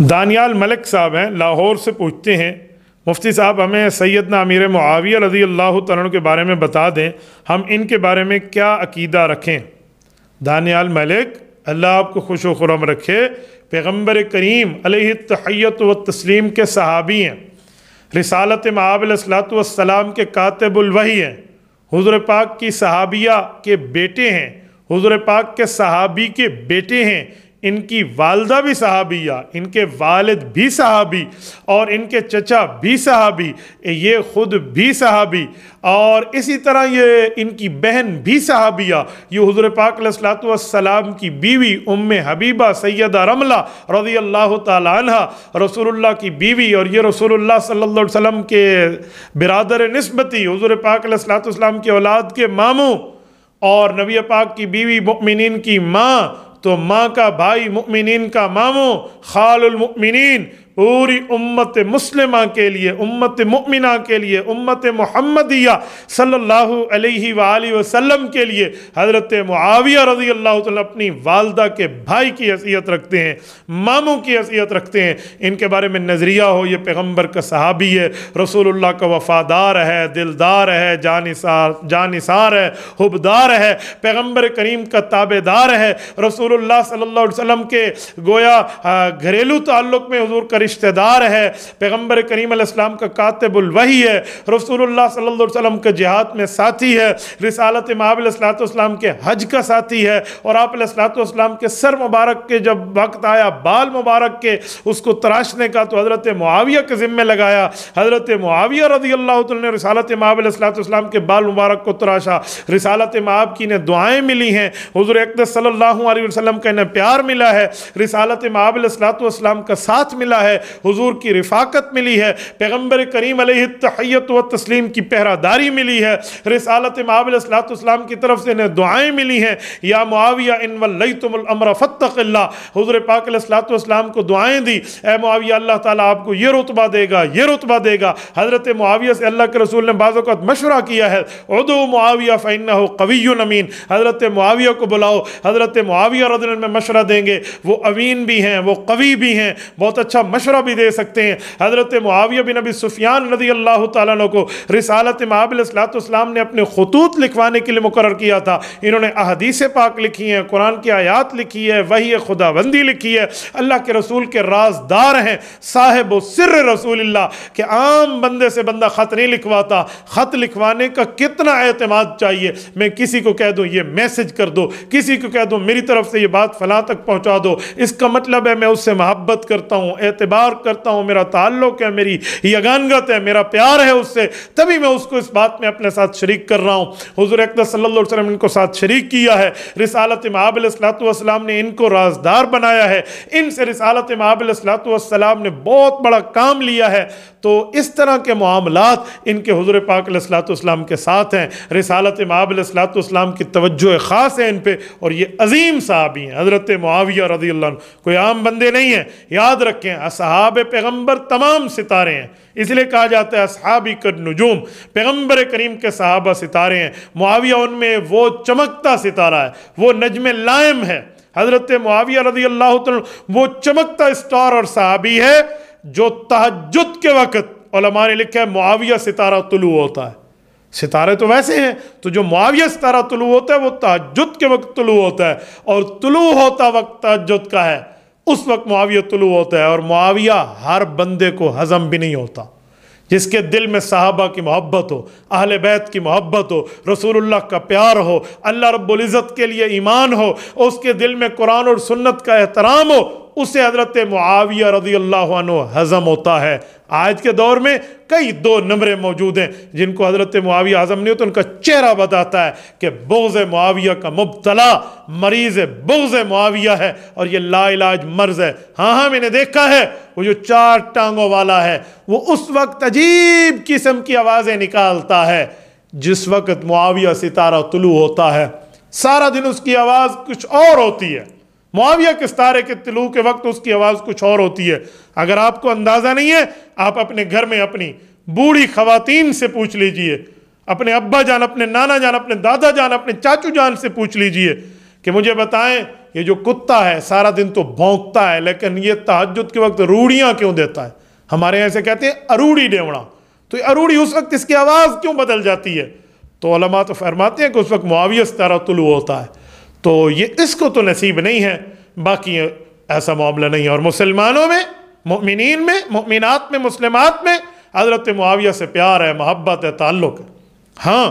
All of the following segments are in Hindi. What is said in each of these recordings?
दानियाल मलिक साहब हैं लाहौर से पूछते हैं मुफ्ती साहब हमें सैदना अमीर मुआविया रजी अल्लाह तन के बारे में बता दें हम इनके बारे में क्या अकीदा रखें दानियाल मलिक अल्लाह आपको खुश खुरम रखे पैगम्बर करीम तहैत व तस्लीम के सहाबी हैं रिसालत माबलसलातम के कातबुलवही हैं हजर पाक की सहाबिया के बेटे हैं हजर पाक के सहाबी के बेटे हैं इनकी वालदा भी सहाबिया इनके वालिद भी सहाबी और इनके चचा भी सहाबी ये ख़ुद भी सहाबी और इसी तरह ये इनकी बहन भी सहाबिया ये हजूर पाक सलाम की बीवी उम हबीबा सैदा रमला रजी अल्लाह तह रसूलुल्लाह की बीवी और ये रसूलुल्लाह सल्लल्लाहु के बिरदर नस्बती हजूर पाक सलाम के औलाद के मामों और नबी पाक की बीवी मिन की माँ तो माँ का भाई मुमिन का मामो खालमिन पूरी उम्मत मुस्लिम के लिए उम्मत मुमिना के लिए उम्मत महमदिया सल्लल्लाहु अलैहि वसल्लम के लिए हज़रत मुआविया रजी अल्लाह अपनी वालदा के भाई की हैसियत रखते हैं मामों की हैसियत रखते हैं इनके बारे में नज़रिया हो ये पैगम्बर का सहाबी है रसूलुल्लाह का वफ़ादार है दिलदार है जानिसार जानिसार है हुबदार है पैगम्बर करीम का ताबेदार है रसूलुल्लाह सल्लल्लाहु अलैहि वसल्लम के गोया घरेलू ताल्लुक़ में हजूर कर रिश्तेदार है पैगम्बर करीम का कातबुल वही है रसूल सल्लल्लाहु के जिहाद में साथी है रिसालत माबिलसलाम के हज का साथी है और आप सलाम के सर मुबारक के जब वक्त आया बाल मुबारक के उसको तराशने का तो हज़रत मुआविया के ज़िम्मे लगाया हज़रत मुआविया रजी अल्लाह ने रिसालत माबिलसलाम के बाल मुबारक को तराशा रिसालत माब की इन्हें दुआएँ मिली हैं हज़ुर सल्ला वसलम का इन्हें प्यार मिला है रिसालत माबिलसलाम का साथ मिला है है हुजूर की रिफाकत मिली है पैगम्बर करीम तहैत व तस्लीम की पहरादारी मिली है रिसालत माबलाम की तरफ से इन्हें दुआएँ मिली हैं या मुआविया इन वल्लई तुमर फ़तल्ला हजूर पाक को दुआएँ दी ए मुआविया अल्लाह ताली आपको ये रुतबा देगा ये रुतबा देगा हज़रत मुआविया से अल्लाह के रसूल ने का मशवरा किया है उदो मुआविया फ़ैन हो कवी नमीन हज़रत मुआविया को बुलाओ हज़रत मुआविया रदन में मशवरा देंगे वो अवीन भी हैं वो कवी भी हैं बहुत अच्छा मशवरा भी दे सकते हैं हज़रत मुआविया बिन अबी सुफियान रदी अल्लाह तु को रिसालत माबिल सलाम ने अपने खतूत लिखवाने के लिए मुकर किया था इन्होंने अहदीस पाक लिखी हैं कुरान की आयात लिखी है वही खुदाबंदी लिखी है अल्लाह के रसूल के राजदार हैं साहेब सिर रसूल के आम बंदे से बंदा ख़त नहीं लिखवाता ख़त लिखवाने का कितना एतमाद चाहिए मैं किसी को कह दूँ ये मैसेज कर दो किसी को कह दूँ मेरी तरफ से ये बात फला तक पहुँचा दो इसका मतलब है मैं उससे मोहब्बत करता हूँ एतबार एतबार करता हूँ मेरा ताल्लुक है मेरी यगानगत है मेरा प्यार है उससे तभी मैं उसको इस बात में अपने साथ शरीक कर रहा हूँ हजूर अकदर इनको साथ शरीक किया है रिसालत माबिल ने इनको राजदार बनाया है इनसे रिसालत माबिल ने बहुत बड़ा काम लिया है तो इस तरह के मामला इनके हजूर पाक के साथ हैं रिसालत माबिल सलातम की तवज्जो ख़ास है इन पर और ये अजीम साहबी हैं हज़रत माविया रजी कोई आम बंदे नहीं हैं याद रखें असहाब पैगम्बर तमाम सितारे हैं इसलिए कहा जाता है असहाबी कर नजूम पैगम्बर करीम के सहाबा सितारे हैं मुआविया उनमें वो चमकता सितारा है वो नजम लायम है हज़रत मुआविया रजी अल्लाह वो चमकता स्टार और सहाबी है जो तहजद के वक़्त ने लिखा है मुआविया सितारा तुलू होता है सितारे तो वैसे हैं तो जो मुआविया सितारा तुलू होता है वो तहजद के वक्त तुलू होता है और तुलू होता वक्त तहजद का है उस वक्त मुआविया तुलु होता है और मुआविया हर बंदे को हजम भी नहीं होता जिसके दिल में साहबा की मोहब्बत हो अहल बैत की मोहब्बत हो रसूलुल्लाह का प्यार हो अल्लाह रब्बुल इज़्ज़त के लिए ईमान हो उसके दिल में कुरान और सुन्नत का एहतराम हो उसे हजरत मुआविया रजी अल्लाह हज़म होता है आज के दौर में कई दो नंबरे मौजूद हैं जिनको हजरत मुआविया हज़म नहीं होता उनका चेहरा बताता है कि बोज़ मुआविया का मुबतला मरीज़ बोज़ मुआविया है और ये लाइलाज मर्ज है हाँ हाँ मैंने देखा है वो जो चार टांगों वाला है वो उस वक्त अजीब किस्म की आवाज़ें निकालता है जिस वक्त मुआविया सितारा तुलू होता है सारा दिन उसकी आवाज़ कुछ और होती है मुआविया तारे के तिलू के वक्त उसकी आवाज़ कुछ और होती है अगर आपको अंदाज़ा नहीं है आप अपने घर में अपनी बूढ़ी खवतिन से पूछ लीजिए अपने अब्बा जान अपने नाना जान अपने दादा जान अपने चाचू जान से पूछ लीजिए कि मुझे बताएं ये जो कुत्ता है सारा दिन तो भौंकता है लेकिन ये तहजद के वक्त रूढ़ियाँ क्यों देता है हमारे यहाँ से कहते हैं अरूढ़ी डेवड़ा तो ये अरूढ़ी उस वक्त इसकी आवाज़ क्यों बदल जाती है तो तो फरमाते हैं कि उस वक्त मुआविया तारा तुलू होता है तो ये इसको तो नसीब नहीं है बाकी ऐसा मामला नहीं है और मुसलमानों में ममिन में ममिनत में मुसलमात में हज़रत मुआविया से प्यार है मोहब्बत है ताल्लुक़ है हाँ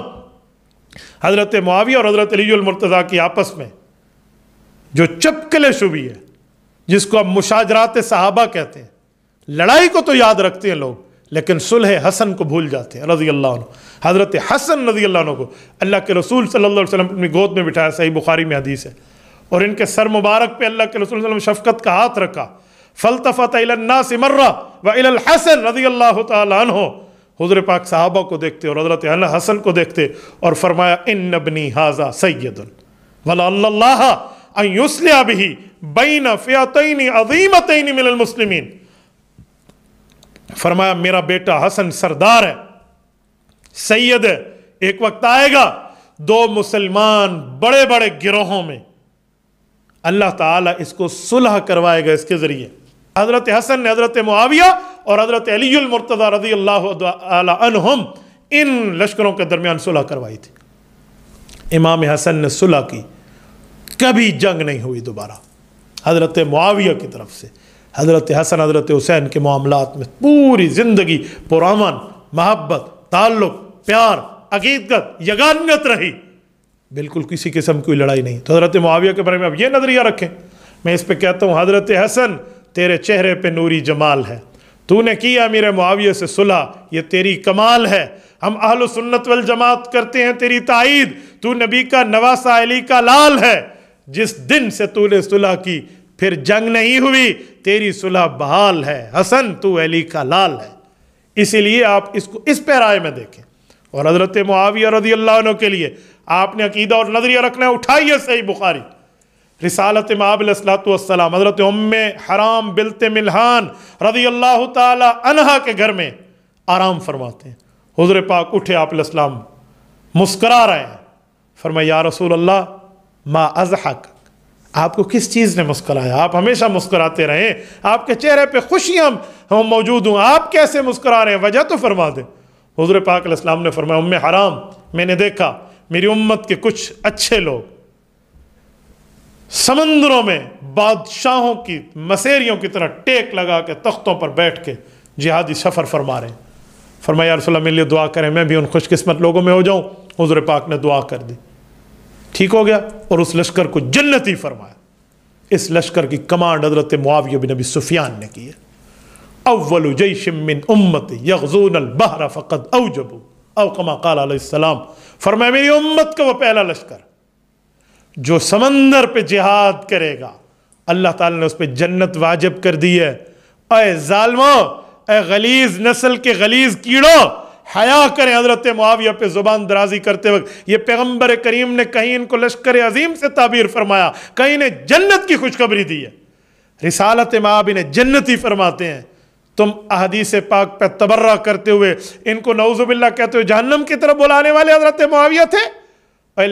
हज़रत मुआविया और हज़रत अलीजुलमरतज़ा की आपस में जो चपकले शुभी है जिसको अब मुशाजरात साहबा कहते हैं लड़ाई को तो याद रखते हैं लोग लेकिन सुलह हसन को भूल जाते हैं रजी अल्लाह हज़रत हसन रजी अल्लाह को अल्लाह के रसूल सल्लल्लाहु अलैहि वसल्लम अपनी गोद में बिठाया सही बुखारी में हदीस है और इनके सर मुबारक पे अल्लाह के रसूल वसल्लम शफकत का हाथ रखा फलतफ़त इलन्ना मर्रा व हसन रजी अल्लाह तन हो हजर पाक साहबा को देखते और हजरत हसन को देखते और फरमाया इन नबनी हाजा सैदन वल्ला भी बैन फ़ियातनी अजीमतनी मिलमसलिमिन फरमाया मेरा बेटा हसन सरदार है सैयद है एक वक्त आएगा दो मुसलमान बड़े बड़े गिरोहों में अल्लाह ताला इसको सुलह करवाएगा इसके ज़रिए हज़रत हसन ने हज़रत मुआविया और हज़रत अलीमरतदा रजी अल्लाम इन लश्करों के दरमियान सुलह करवाई थी इमाम हसन ने सुलह की कभी जंग नहीं हुई दोबारा हज़रत मुआविया की तरफ से हज़रत हसन हज़रत हुसैन के मामला में पूरी ज़िंदगी पुरान महब्बत ताल्लुक प्यार अकीदत यगानगत रही बिल्कुल किसी किस्म की लड़ाई नहीं तो हज़रत मुआविया के बारे में आप ये नज़रिया रखें मैं इस पर कहता हूँ हज़रत हसन तेरे चेहरे पर नूरी जमाल है तूने किया मेरे मुआविया से सुलह ये तेरी कमाल है हम अहल सुन्नत वल जमात करते हैं तेरी तायद तू नबी का नवासा अली का लाल है जिस दिन से तूने सुलह की फिर जंग नहीं हुई तेरी सुलह बहाल है हसन तू अली का लाल है इसीलिए आप इसको इस पैराए में देखें और हज़रत मुआविया रजी अल्लाह के लिए आपने अकीदा और नजरिया रखना है उठाइए सही बुखारी रिसालत माबिलसलातम हज़रत उम हराम बिलते मिलहान रजी अल्लाह तहा के घर में आराम फरमाते हैं हजर पाक उठे आप मुस्करा रहे हैं फरमाया रसूल अल्लाह मा अजहक आपको किस चीज़ ने मुस्कराया आप हमेशा मुस्कराते रहें आपके चेहरे पे खुशियाँ हम मौजूद हूँ आप कैसे मुस्करा रहे हैं वजह तो फरमा दें हजूर पाक इस्लाम ने फरमाया उम हराम मैंने देखा मेरी उम्मत के कुछ अच्छे लोग समंदरों में बादशाहों की मसेरियों की तरह टेक लगा के तख्तों पर बैठ के जिहादी सफ़र फरमा रहे फरमाया रसोल्ला मेरे लिए दुआ करें मैं भी उन खुशकस्मत लोगों में हो जाऊँ हजूर पाक ने दुआ कर दी ठीक हो गया और उस लश्कर को जन्नती फरमाया इस लश्कर की कमांड हजरत मुआविया बिन नबी सुफियान ने की है अव्वल जय शिमिन उम्मत यकजून अलबहरा फ़कत अवजबू अवकमा कलाम फरमाया मेरी उम्मत का वह पहला लश्कर जो समंदर पर जिहाद करेगा अल्लाह ताला ने उस पर जन्नत वाजिब कर दी है अय जालमो ए गलीज नस्ल के गलीज कीड़ों हया करें हज़रत मुआविया पे ज़ुबान दराजी करते वक्त ये पैगम्बर करीम ने कहीं इनको लश्कर अजीम से ताबीर फरमाया कहीं ने जन्नत की खुशखबरी दी है रिसालत माब इन्हें ही फरमाते हैं तुम अहदीस पाक पर तबर्रा करते हुए इनको नवजुबिल्ला कहते हुए जहनम की तरफ बुलाने वाले हजरत मुआविया थे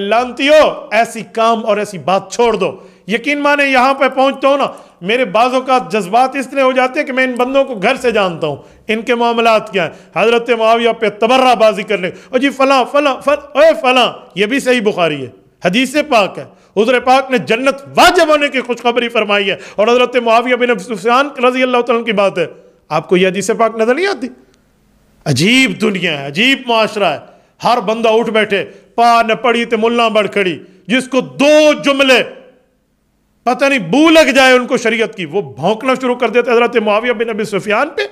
लानती हो ऐसी काम और ऐसी बात छोड़ दो यकीन माने यहाँ पर पहुँचता हूँ ना मेरे बाज़ों का जज्बात इसलिए हो जाते हैं कि मैं इन बंदों को घर से जानता हूँ इनके मामला क्या हैं हज़रत माविया पे तबर्राबाजी कर ले और जी फ़लाँ फ़लाँ फल ओए फ़लाँ ये भी सही बुखारी है हदीस पाक है हजर पाक ने जन्नत वाजब होने की खुशखबरी फरमाई है और हज़रत माविया बिन रजी अल्लाह तुम की बात है आपको यह हदीस पाक नज़र नहीं आती अजीब दुनिया है अजीब माशरा है हर बंदा उठ बैठे पा न पड़ी तो मुला बढ़ खड़ी जिसको दो जुमले पता नहीं बू लग जाए उनको शरीयत की वो भौंकना शुरू कर देते हजरत मुआविया बिन अबी सुफियान पे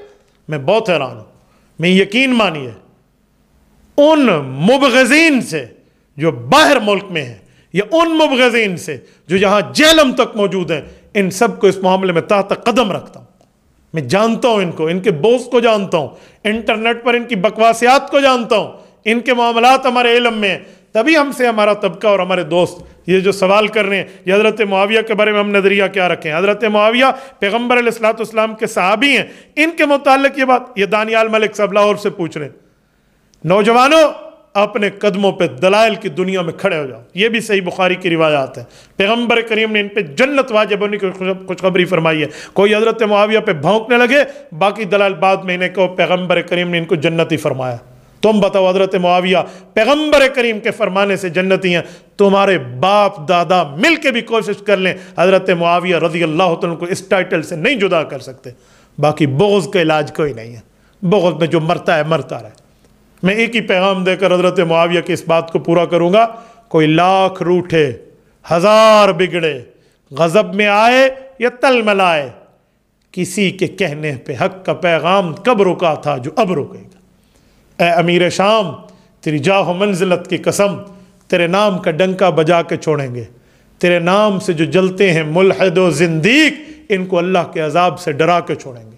मैं बहुत हैरान हूं मैं यकीन मानिए उन मुबगजीन से जो बाहर मुल्क में हैं या उन मुबगजीन से जो यहां जेलम तक मौजूद हैं इन सबको इस मामले में तक कदम रखता हूं मैं जानता हूं इनको इनके बोस को जानता हूँ इंटरनेट पर इनकी बकवासियात को जानता हूं इनके मामला हमारे इलम में तभी हमसे हमारा तबका और हमारे दोस्त ये जो सवाल कर रहे हैं ये हज़रत मुआविया के बारे में हम नज़रिया क्या रखें हज़रत मुआविया पैगम्बर इस्लाम के सहाबी हैं इनके मुतल ये बात ये दानियाल मलिक सबला और से पूछ रहे हैं नौजवानों अपने कदमों पर दलाइल की दुनिया में खड़े हो जाओ ये भी सही बुखारी की रिवायात है पैगम्बर करीम ने इन पर जन्नत वाजब होने की खुशखबरी फरमाई है कोई हजरत मुआविया पर भोंकने लगे बाकी दलाल बाद में इन्हें को पैगम्बर करीम ने इनको जन्नत ही फरमाया तुम बताओ हजरत मुआविया पैगम्बर करीम के फरमाने से जन्नती हैं तुम्हारे बाप दादा मिल के भी कोशिश कर लें हजरत मुआविया रजी अल्लाह को इस टाइटल से नहीं जुदा कर सकते बाकी बोगज़ का इलाज कोई नहीं है बोगज़ में जो मरता है मरता रहे मैं एक ही पैगाम देकर हजरत मुआविया की इस बात को पूरा करूँगा कोई लाख रूठे हज़ार बिगड़े गज़ब में आए या तल मलाए किसी के कहने पे हक का पैगाम कब रुका था जो अब रुकेगा ए अमीर शाम तेरी जाह मंजिलत की कसम तेरे नाम का डंका बजा के छोड़ेंगे तेरे नाम से जो जलते हैं मुलहद व जिंदीक इनको अल्लाह के अजाब से डरा के छोड़ेंगे